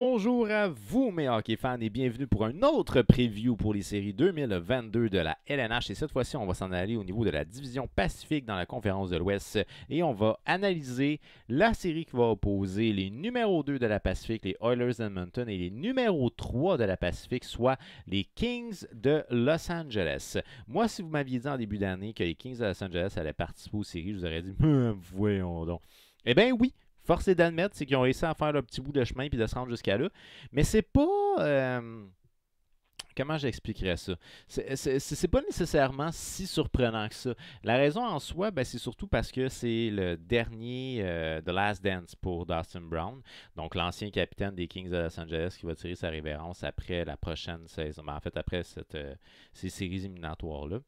Bonjour à vous, mes hockey fans, et bienvenue pour un autre preview pour les séries 2022 de la LNH. Et cette fois-ci, on va s'en aller au niveau de la division Pacifique dans la conférence de l'Ouest et on va analyser la série qui va opposer les numéros 2 de la Pacifique, les Oilers d'Edmonton, et les numéros 3 de la Pacifique, soit les Kings de Los Angeles. Moi, si vous m'aviez dit en début d'année que les Kings de Los Angeles allaient participer aux séries, je vous aurais dit, voyons donc. Eh bien oui, Forcé d'admettre, c'est qu'ils ont réussi à faire le petit bout de chemin puis de se rendre jusqu'à là. Mais c'est pas. Euh, comment j'expliquerais ça? C'est pas nécessairement si surprenant que ça. La raison en soi, ben, c'est surtout parce que c'est le dernier euh, The Last Dance pour Dustin Brown, donc l'ancien capitaine des Kings de Los Angeles qui va tirer sa révérence après la prochaine saison, ben, en fait après cette, euh, ces séries éliminatoires-là.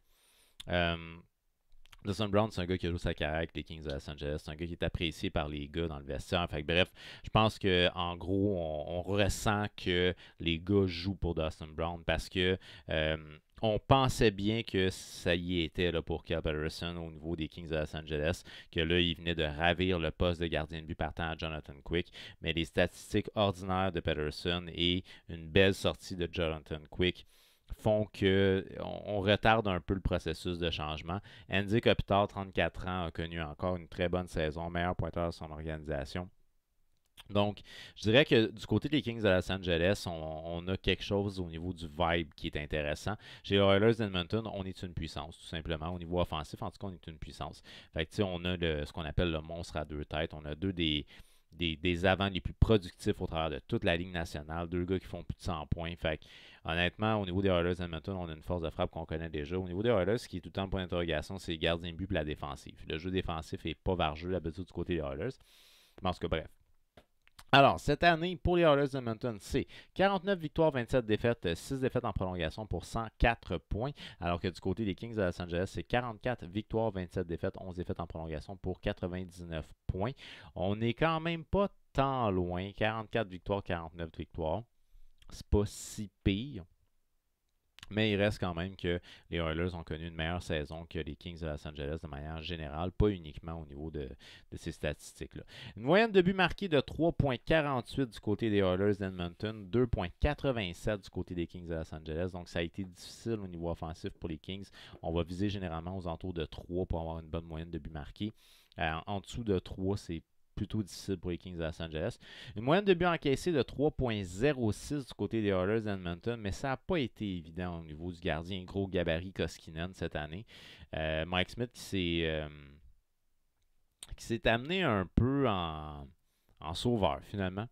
Dustin Brown, c'est un gars qui joue sa carrière avec les Kings de Los Angeles. C'est un gars qui est apprécié par les gars dans le vestiaire. bref, je pense que en gros, on, ressent que les gars jouent pour Dustin Brown parce que euh, on pensait bien que ça y était là, pour Kyle Patterson au niveau des Kings de Los Angeles, que là, il venait de ravir le poste de gardien de but partant à Jonathan Quick. Mais les statistiques ordinaires de Patterson et une belle sortie de Jonathan Quick font que on, retarde un peu le processus de changement. Andy Kopitar, 34 ans, a connu encore une très bonne saison, meilleur pointeur de son organisation. Donc, je dirais que du côté des Kings de Los Angeles, on, a quelque chose au niveau du vibe qui est intéressant. Chez les Oilers d'Edmonton, on est une puissance, tout simplement. Au niveau offensif, en tout cas, on est une puissance. Fait que, on a ce qu'on appelle le monstre à deux têtes. On a deux des, des, avants les plus productifs au travers de toute la Ligue nationale. Deux gars qui font plus de 100 points. Fait que, honnêtement, au niveau des Oilers d'Edmonton, on a une force de frappe qu'on connaît déjà. Au niveau des Oilers, ce qui est tout le temps point d'interrogation, c'est les gardiens de but la défensive. Le jeu défensif est pas vargeux d'habitude, du côté des Oilers. Mais pense que, bref. Alors, cette année, pour les Oilers d'Edmonton, c'est 49 victoires, 27 défaites, 6 euh, défaites en prolongation pour 104 points. Alors que du côté des Kings de Los Angeles, c'est 44 victoires, 27 défaites, 11 défaites en prolongation pour 99 points. On n'est quand même pas tant loin. 44 victoires, 49 victoires c'est pas si pire. Mais il reste quand même que les Oilers ont connu une meilleure saison que les Kings de Los Angeles de manière générale, pas uniquement au niveau de, ces statistiques-là. Une moyenne de buts marqués de 3,48 du côté des Oilers d'Edmonton, 2,87 du côté des Kings de Los Angeles. Donc ça a été difficile au niveau offensif pour les Kings. On va viser généralement aux entours de 3 pour avoir une bonne moyenne de buts marqués. Euh, en dessous de 3, c'est plutôt difficile pour les Kings de Los Angeles. Une moyenne de but encaissée de 3.06 du côté des Oilers d'Edmonton, mais ça n'a pas été évident au niveau du gardien gros gabarit Koskinen cette année. Euh, Mike Smith euh, qui s'est, amené un peu en, sauveur finalement.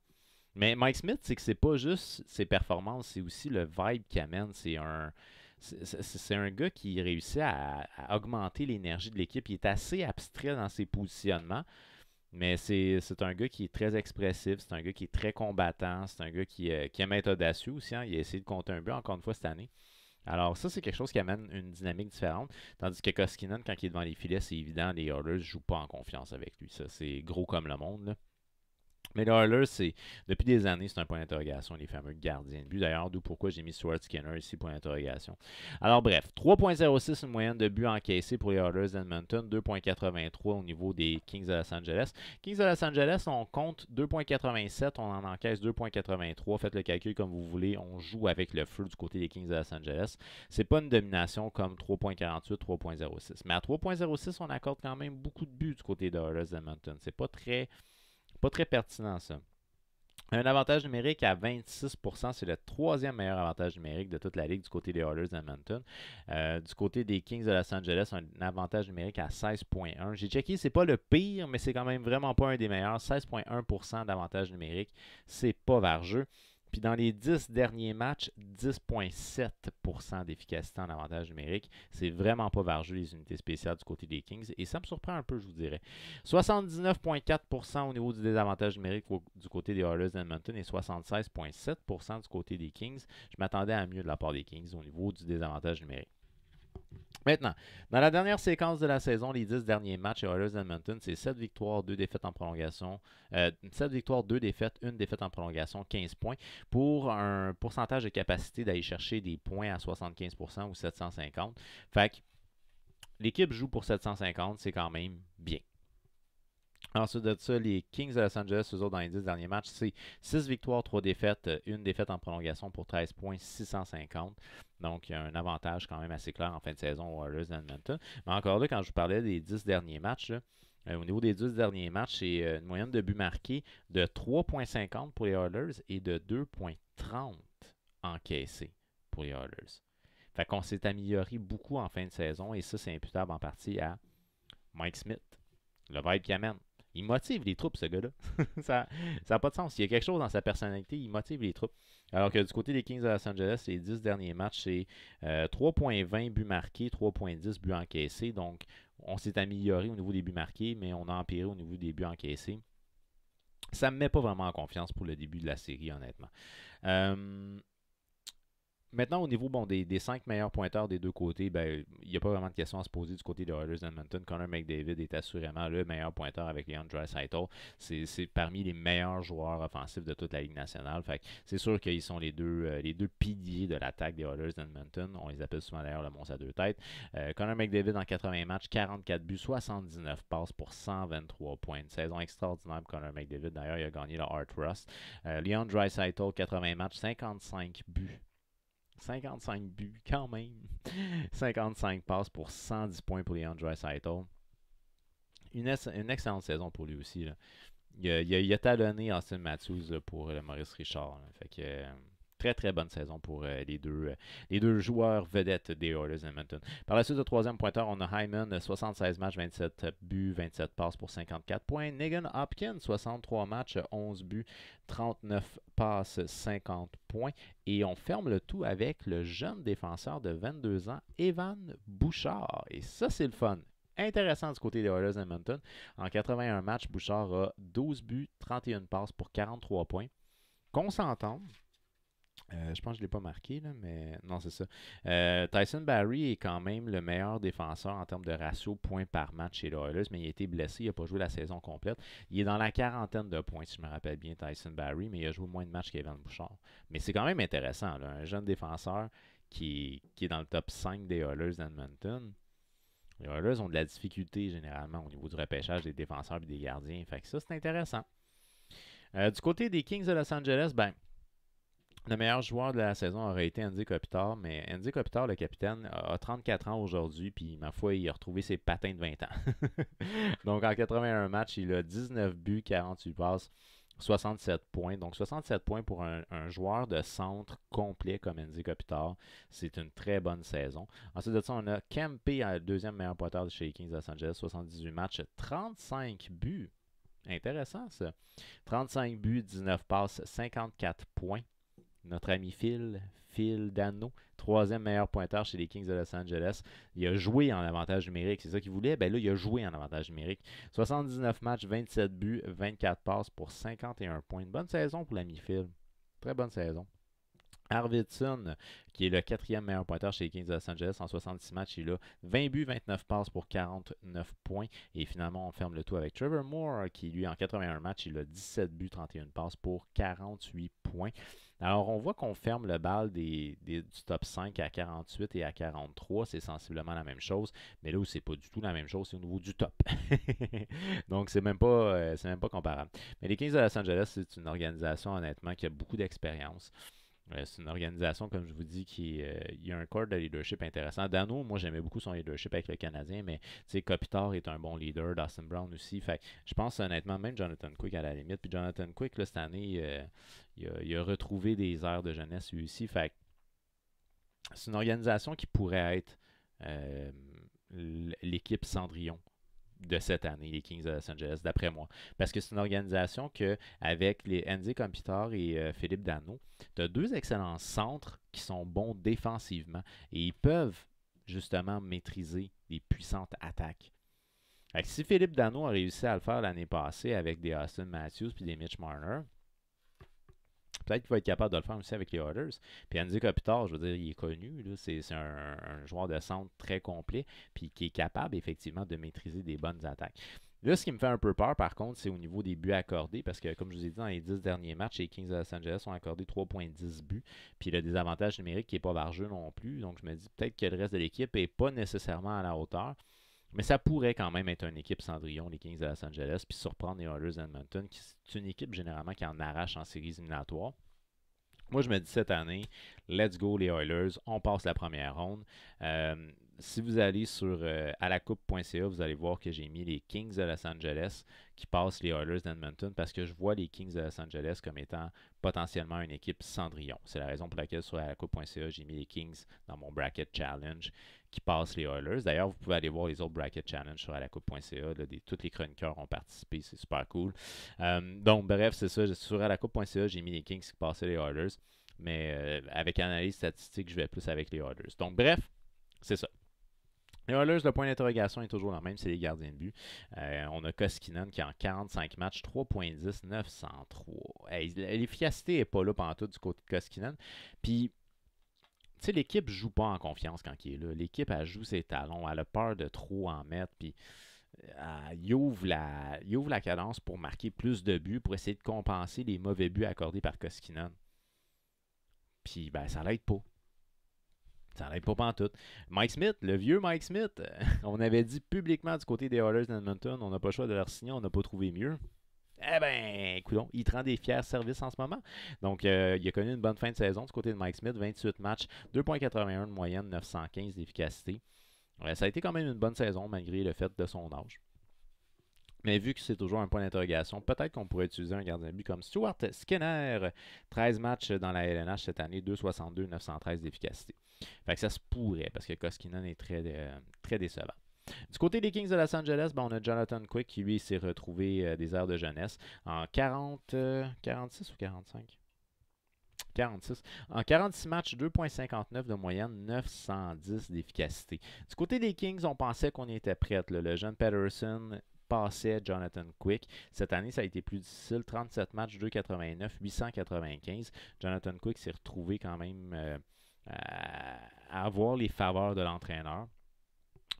Mais Mike Smith, c'est que c'est pas juste ses performances, c'est aussi le vibe qu'il amène. C'est un, c'est, un gars qui réussit à, augmenter l'énergie de l'équipe. Il est assez abstrait dans ses positionnements. Mais c'est un gars qui est très expressif, c'est un gars qui est très combattant, c'est un gars qui, euh, qui aime être audacieux aussi. Hein. Il a essayé de compter un but encore une fois cette année. Alors ça, c'est quelque chose qui amène une dynamique différente. Tandis que Koskinen, quand il est devant les filets, c'est évident, les Oilers ne jouent pas en confiance avec lui. Ça, c'est gros comme le monde. Mais les Oilers, c'est, depuis des années, c'est un point d'interrogation, les fameux gardiens de but. D'ailleurs, d'où pourquoi j'ai mis Stuart Skinner ici, point d'interrogation. Alors, bref, 3.06, une moyenne de buts encaissés pour les Oilers d'Edmonton, 2.83 au niveau des Kings de Los Angeles. Kings de Los Angeles, on compte 2.87, on en encaisse 2.83. Faites le calcul comme vous voulez, on joue avec le feu du côté des Kings de Los Angeles. C'est pas une domination comme 3.48, 3.06. Mais à 3.06, on accorde quand même beaucoup de buts du côté des Hurlers d'Edmonton. C'est pas très pas très pertinent, ça. Un avantage numérique à 26%, c'est le troisième meilleur avantage numérique de toute la ligue du côté des Oilers d'Edmonton. Euh, du côté des Kings de Los Angeles, un avantage numérique à 16,1. J'ai checké, c'est pas le pire, mais c'est quand même vraiment pas un des meilleurs. 16,1% d'avantage numérique, c'est pas vargeux dans les 10 derniers matchs, 10,7 d'efficacité en avantage numérique. C'est vraiment pas vargeux les unités spéciales du côté des Kings. Et ça me surprend un peu, je vous dirais. 79,4 au niveau du désavantage numérique du côté des Oilers d'Edmonton et 76,7 du côté des Kings. Je m'attendais à mieux de la part des Kings au niveau du désavantage numérique. Maintenant, dans la dernière séquence de la saison, les 10 derniers matchs à Oilers Edmonton, c'est 7 victoires, 2 défaites en prolongation. 7 euh, victoires, 2 défaites, 1 défaite en prolongation, 15 points. Pour un pourcentage de capacité d'aller chercher des points à 75% ou 750. Fait que l'équipe joue pour 750, c'est quand même bien. Ensuite de ça, les Kings de Los Angeles, eux autres, dans les 10 derniers matchs, c'est 6 victoires, 3 défaites, euh, une défaite en prolongation pour 13 points, 650. Donc, il y a un avantage quand même assez clair en fin de saison aux Warriors d'Edmonton. Mais encore là, quand je vous parlais des 10 derniers matchs, euh, au niveau des 10 derniers matchs, c'est euh, une moyenne de buts marqués de 3,50 pour les Oilers et de 2,30 encaissés pour les Oilers. Fait qu'on s'est amélioré beaucoup en fin de saison et ça, c'est imputable en partie à Mike Smith, le vibe qui amène il motive les troupes, ce gars-là. ça n'a pas de sens. Il y a quelque chose dans sa personnalité, il motive les troupes. Alors que du côté des Kings de Los Angeles, les 10 derniers matchs, c'est 3.20 euh, buts marqués, 3.10 buts encaissés. Donc, on s'est amélioré au niveau des buts marqués, mais on a empiré au niveau des buts encaissés. Ça ne me met pas vraiment en confiance pour le début de la série, honnêtement. Euh, Maintenant, au niveau des, cinq meilleurs pointeurs des deux côtés, ben, il n'y a pas vraiment de question à se poser du côté des Oilers d'Edmonton. Connor McDavid est assurément le meilleur pointeur avec Leon Dreisaitl. C'est parmi les meilleurs joueurs offensifs de toute la Ligue nationale. c'est sûr qu'ils sont euh, les deux, piliers de l'attaque des Oilers d'Edmonton. On les appelle souvent d'ailleurs le monstre à deux têtes. Euh, Connor McDavid en 80 matchs, 44 buts, 79 passes pour 123 points. Une saison extraordinaire pour Connor McDavid. D'ailleurs, il a gagné le Art Rust. Euh, Leon Dreisaitl, 80 matchs, 55 buts, 55 buts quand même. 55 passes pour 110 points pour les Dreisaitl. Une, une excellente saison pour lui aussi. Il, a, talonné Austin Matthews pour euh, Maurice Richard. Fait que, euh, très, très bonne saison pour euh, les, deux, euh, les deux joueurs vedettes des Oilers Edmonton. Par la suite, au troisième pointeur, on a Hyman, 76 matchs, 27 buts, 27 passes pour 54 points. Negan Hopkins, 63 matchs, 11 buts, 39 passes, 50 points. Et on ferme le tout avec le jeune défenseur de 22 ans, Evan Bouchard. Et ça, c'est le fun intéressant du côté des Oilers Edmonton. En 81 matchs, Bouchard a 12 buts, 31 passes pour 43 points. Qu'on s'entende, euh, je pense que je ne l'ai pas marqué, là, mais non, c'est ça. Euh, Tyson Barry est quand même le meilleur défenseur en termes de ratio points par match chez les Oilers, mais il a été blessé, il n'a pas joué la saison complète. Il est dans la quarantaine de points, si je me rappelle bien, Tyson Barry, mais il a joué moins de matchs qu'Evan Bouchard. Mais c'est quand même intéressant, un jeune défenseur qui, est dans le top 5 des Oilers d'Edmonton. Les Oilers ont de la difficulté généralement au niveau du repêchage des défenseurs et des gardiens. Fait que ça, c'est intéressant. Euh, du côté des Kings de Los Angeles, ben, le meilleur joueur de la saison aurait été Andy Kopitar, mais Andy Kopitar, le capitaine, a 34 ans aujourd'hui, puis ma foi, il a retrouvé ses patins de 20 ans. donc en 81 matchs, il a 19 buts, 48 passes, 67 points. Donc 67 points pour un, joueur de centre complet comme Andy Kopitar, c'est une très bonne saison. Ensuite de ça, on a Kempe, euh, deuxième meilleur pointeur de chez Kings Los Angeles, 78 matchs, 35 buts. Intéressant ça. 35 buts, 19 passes, 54 points notre ami Phil, Phil Dano, troisième meilleur pointeur chez les Kings de Los Angeles. Il a joué en avantage numérique, c'est ça qu'il voulait. Ben là, il a joué en avantage numérique. 79 matchs, 27 buts, 24 passes pour 51 points. bonne saison pour l'ami Phil. Très bonne saison. Harvidson, qui est le quatrième meilleur pointeur chez les Kings de Los Angeles en 66 matchs, il a 20 buts, 29 passes pour 49 points. Et finalement, on ferme le tout avec Trevor Moore, qui lui, en 81 matchs, il a 17 buts, 31 passes pour 48 points. Alors, on voit qu'on ferme le bal des, du top 5 à 48 et à 43. C'est sensiblement la même chose. Mais là où c'est pas du tout la même chose, c'est au niveau du top. Donc, c'est même, pas, euh, même pas comparable. Mais les 15 de Los Angeles, c'est une organisation, honnêtement, qui a beaucoup d'expérience. Euh, c'est une organisation, comme je vous dis, qui euh, a un corps de leadership intéressant. Dano, moi, j'aimais beaucoup son leadership avec le Canadien, mais Kopitar est un bon leader, Dawson Brown aussi. Fait je pense honnêtement, même Jonathan Quick à la limite. Puis Jonathan Quick, là, cette année, euh, il, a, retrouvé des airs de jeunesse lui aussi. Fait c'est une organisation qui pourrait être l'équipe Cendrillon de cette année, les Kings de Los Angeles, d'après moi. Parce que c'est une organisation que, avec les NZ computer et euh, Philippe Dano, tu as deux excellents centres qui sont bons défensivement et ils peuvent justement maîtriser les puissantes attaques. si Philippe Dano a réussi à le faire l'année passée avec des Austin Matthews puis des Mitch Marner, Peut-être qu'il va être capable de le faire aussi avec les Oilers. Puis Andy Kopitar, je veux dire, il est connu. C'est un, joueur de centre très complet, puis qui est capable effectivement de maîtriser des bonnes attaques. Là, ce qui me fait un peu peur, par contre, c'est au niveau des buts accordés, parce que, comme je vous ai dit, dans les 10 derniers matchs, les Kings de Los Angeles ont accordé 3,10 buts, puis le désavantage numérique qui n'est pas jeu non plus. Donc, je me dis peut-être que le reste de l'équipe n'est pas nécessairement à la hauteur. Mais ça pourrait quand même être une équipe Cendrillon, les Kings de Los Angeles, puis surprendre les Oilers d'Edmonton, qui est une équipe généralement qui en arrache en séries éliminatoires. Moi, je me dis cette année, let's go les Oilers, on passe la première ronde. Euh, si vous allez sur la euh, alacoupe.ca, vous allez voir que j'ai mis les Kings de Los Angeles qui passent les Oilers d'Edmonton parce que je vois les Kings de Los Angeles comme étant potentiellement une équipe cendrillon. C'est la raison pour laquelle sur alacoupe.ca, j'ai mis les Kings dans mon bracket challenge qui passent les Oilers. D'ailleurs, vous pouvez aller voir les autres bracket challenge sur alacoupe.ca. Tous les chroniqueurs ont participé, c'est super cool. Euh, donc, bref, c'est ça. Sur alacoupe.ca, j'ai mis les Kings qui passaient les Oilers. Mais euh, avec analyse statistique, je vais plus avec les Oilers. Donc, bref, c'est ça le point d'interrogation est toujours le même, c'est les gardiens de but. Euh, on a Koskinen qui est en 45 matchs, 3.10, 903. L'efficacité n'est pas là pendant tout du côté de Koskinen. Puis, tu sais, l'équipe joue pas en confiance quand il est là. L'équipe, elle joue ses talons, elle a peur de trop en mettre. Puis, euh, il, ouvre la, cadence pour marquer plus de buts, pour essayer de compenser les mauvais buts accordés par Koskinen. Puis, ben, ça l'aide pas. Ça n'arrête pas pantoute. Mike Smith, le vieux Mike Smith, on avait dit publiquement du côté des Oilers d'Edmonton, on n'a pas le choix de leur signer, on n'a pas trouvé mieux. Eh bien, coulons. il te rend des fiers services en ce moment. Donc, euh, il a connu une bonne fin de saison du côté de Mike Smith, 28 matchs, 2.81 de moyenne, 915 d'efficacité. Ouais, ça a été quand même une bonne saison malgré le fait de son âge. Mais vu que c'est toujours un point d'interrogation, peut-être qu'on pourrait utiliser un gardien de but comme Stuart Skinner. 13 matchs dans la LNH cette année, 2,62, 913 d'efficacité. Fait que ça se pourrait parce que Koskinen est très, euh, très décevant. Du côté des Kings de Los Angeles, ben, on a Jonathan Quick qui lui s'est retrouvé euh, des heures de jeunesse en 40, 46 euh, ou 45 46. En 46 matchs, 2,59 de moyenne, 910 d'efficacité. Du côté des Kings, on pensait qu'on était prête. Le jeune Patterson passait Jonathan Quick. Cette année, ça a été plus difficile. 37 matchs, 2,89, 895. Jonathan Quick s'est retrouvé quand même euh, à avoir les faveurs de l'entraîneur.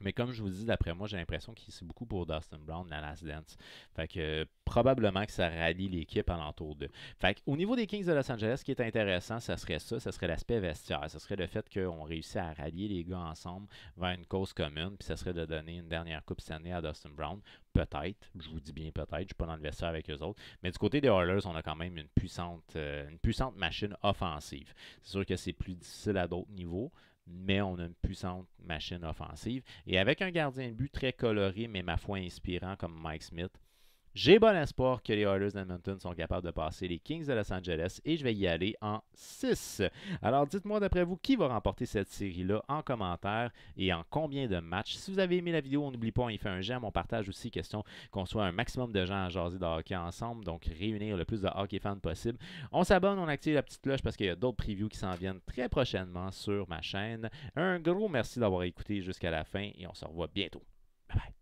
Mais comme je vous dis, d'après moi, j'ai l'impression que c'est beaucoup pour Dustin Brown, la Last Dance. Fait que euh, probablement que ça rallie l'équipe alentour d'eux. Fait que, au niveau des Kings de Los Angeles, ce qui est intéressant, ça serait ça, ça serait l'aspect vestiaire. Ça serait le fait qu'on réussit à rallier les gars ensemble vers une cause commune, puis ça serait de donner une dernière coupe cette année à Dustin Brown. Peut-être, je vous dis bien peut-être, je ne suis pas dans le vestiaire avec eux autres. Mais du côté des Oilers, on a quand même une puissante, euh, une puissante machine offensive. C'est sûr que c'est plus difficile à d'autres niveaux, mais on a une puissante machine offensive. Et avec un gardien de but très coloré, mais ma foi inspirant comme Mike Smith, j'ai bon espoir que les Oilers d'Edmonton sont capables de passer les Kings de Los Angeles et je vais y aller en 6. Alors dites-moi d'après vous qui va remporter cette série-là en commentaire et en combien de matchs. Si vous avez aimé la vidéo, n'oublie pas, on y fait un j'aime, on partage aussi, question qu'on soit un maximum de gens à jaser de hockey ensemble, donc réunir le plus de hockey fans possible. On s'abonne, on active la petite cloche parce qu'il y a d'autres previews qui s'en viennent très prochainement sur ma chaîne. Un gros merci d'avoir écouté jusqu'à la fin et on se revoit bientôt. Bye bye.